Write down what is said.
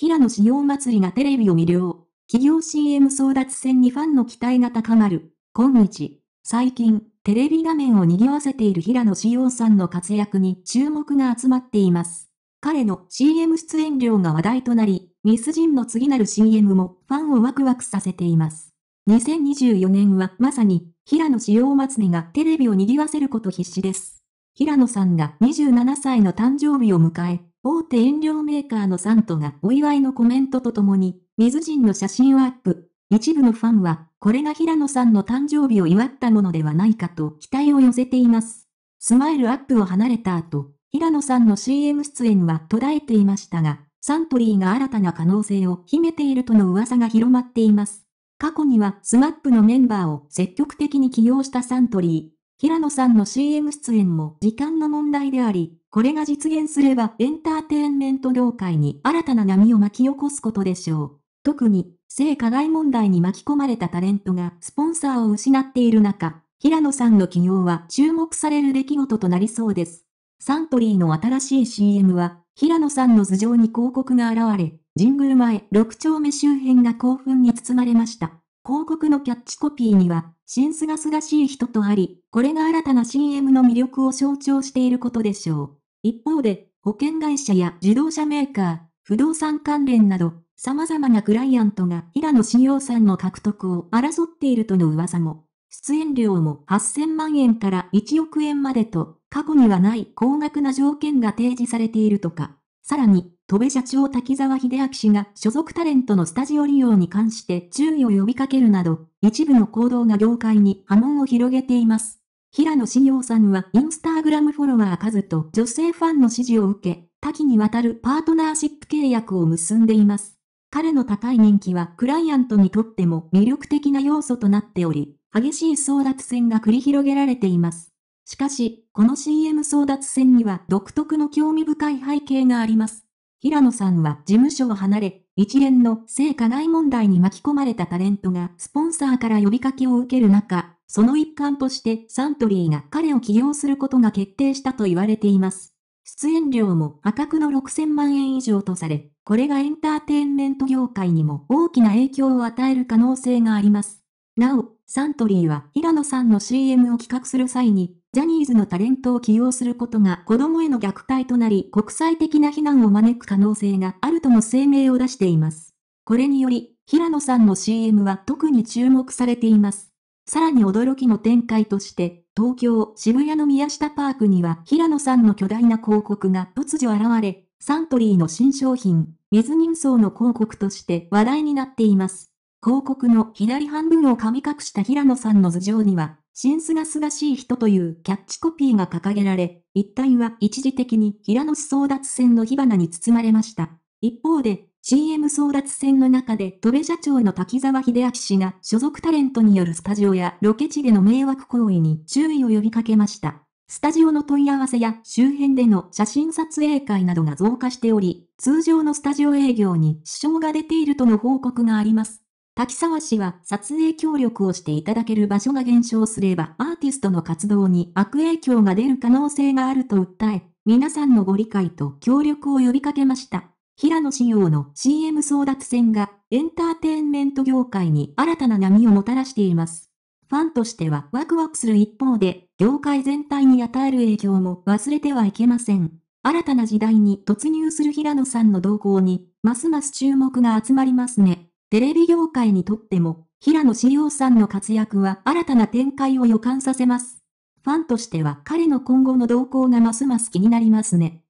平野紫耀祭りがテレビを魅了。企業 CM 争奪戦にファンの期待が高まる。今日、最近、テレビ画面を賑わせている平野紫耀さんの活躍に注目が集まっています。彼の CM 出演料が話題となり、ミスジンの次なる CM もファンをワクワクさせています。2024年はまさに、平野紫耀祭りがテレビを賑わせること必至です。平野さんが27歳の誕生日を迎え、大手飲料メーカーのサントがお祝いのコメントとともに、水人の写真をアップ。一部のファンは、これが平野さんの誕生日を祝ったものではないかと期待を寄せています。スマイルアップを離れた後、平野さんの CM 出演は途絶えていましたが、サントリーが新たな可能性を秘めているとの噂が広まっています。過去にはスマップのメンバーを積極的に起用したサントリー。平野さんの CM 出演も時間の問題であり、これが実現すればエンターテインメント業界に新たな波を巻き起こすことでしょう。特に、性加害問題に巻き込まれたタレントがスポンサーを失っている中、平野さんの起業は注目される出来事となりそうです。サントリーの新しい CM は、平野さんの頭上に広告が現れ、神宮前6丁目周辺が興奮に包まれました。広告のキャッチコピーには、新すがすがしい人とあり、これが新たな CM の魅力を象徴していることでしょう。一方で、保険会社や自動車メーカー、不動産関連など、様々なクライアントが平野紫耀さんの獲得を争っているとの噂も、出演料も8000万円から1億円までと、過去にはない高額な条件が提示されているとか、さらに、戸部社長滝沢秀明氏が所属タレントのスタジオ利用に関して注意を呼びかけるなど、一部の行動が業界に波紋を広げています。平野志陽さんはインスタグラムフォロワー数と女性ファンの支持を受け、多岐にわたるパートナーシップ契約を結んでいます。彼の高い人気はクライアントにとっても魅力的な要素となっており、激しい争奪戦が繰り広げられています。しかし、この CM 争奪戦には独特の興味深い背景があります。平野さんは事務所を離れ、一連の性加害問題に巻き込まれたタレントがスポンサーから呼びかけを受ける中、その一環としてサントリーが彼を起用することが決定したと言われています。出演料も破格の6000万円以上とされ、これがエンターテインメント業界にも大きな影響を与える可能性があります。なお、サントリーは平野さんの CM を企画する際に、ジャニーズのタレントを起用することが子供への虐待となり国際的な非難を招く可能性があるとの声明を出しています。これにより、平野さんの CM は特に注目されています。さらに驚きの展開として、東京渋谷の宮下パークには平野さんの巨大な広告が突如現れ、サントリーの新商品、水人層の広告として話題になっています。広告の左半分を神隠した平野さんの頭上には、新すがすがしい人というキャッチコピーが掲げられ、一帯は一時的に平野市争奪戦の火花に包まれました。一方で、CM 争奪戦の中で戸部社長の滝沢秀明氏が所属タレントによるスタジオやロケ地での迷惑行為に注意を呼びかけました。スタジオの問い合わせや周辺での写真撮影会などが増加しており、通常のスタジオ営業に支障が出ているとの報告があります。滝沢氏は撮影協力をしていただける場所が減少すればアーティストの活動に悪影響が出る可能性があると訴え、皆さんのご理解と協力を呼びかけました。平野紫耀の CM 争奪戦がエンターテインメント業界に新たな波をもたらしています。ファンとしてはワクワクする一方で、業界全体に与える影響も忘れてはいけません。新たな時代に突入する平野さんの動向に、ますます注目が集まりますね。テレビ業界にとっても、平野志洋さんの活躍は新たな展開を予感させます。ファンとしては彼の今後の動向がますます気になりますね。